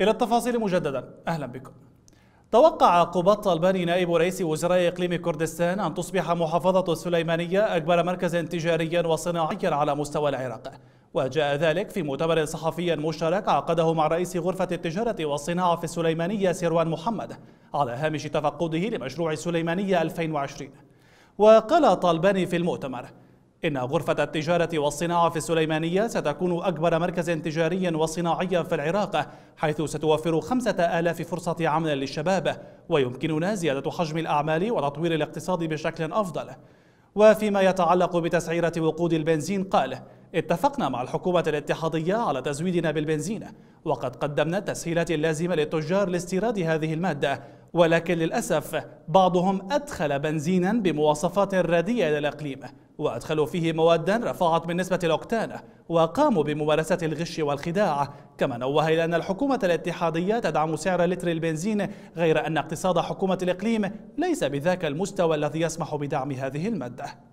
إلى التفاصيل مجددا أهلا بكم توقع قبط الباني نائب رئيس وزراء إقليم كردستان أن تصبح محافظة السليمانية أكبر مركز تجاريا وصناعيا على مستوى العراق وجاء ذلك في مؤتمر صحفي مشترك عقده مع رئيس غرفة التجارة والصناعة في السليمانية سيروان محمد على هامش تفقده لمشروع السليمانية 2020 وقال طالباني في المؤتمر إن غرفة التجارة والصناعة في السليمانية ستكون أكبر مركز تجاري وصناعي في العراق حيث ستوفر خمسة آلاف فرصة عمل للشباب ويمكننا زيادة حجم الأعمال وتطوير الاقتصاد بشكل أفضل وفيما يتعلق بتسعيرة وقود البنزين قال اتفقنا مع الحكومة الاتحادية على تزويدنا بالبنزين وقد قدمنا التسهيلات اللازمة للتجار لاستيراد هذه المادة ولكن للأسف بعضهم أدخل بنزينا بمواصفات رديئة للأقليم وأدخلوا فيه موادا رفعت من نسبة الأوكتان وقاموا بممارسة الغش والخداع كما نوه إلى أن الحكومة الاتحادية تدعم سعر لتر البنزين غير أن اقتصاد حكومة الإقليم ليس بذاك المستوى الذي يسمح بدعم هذه المادة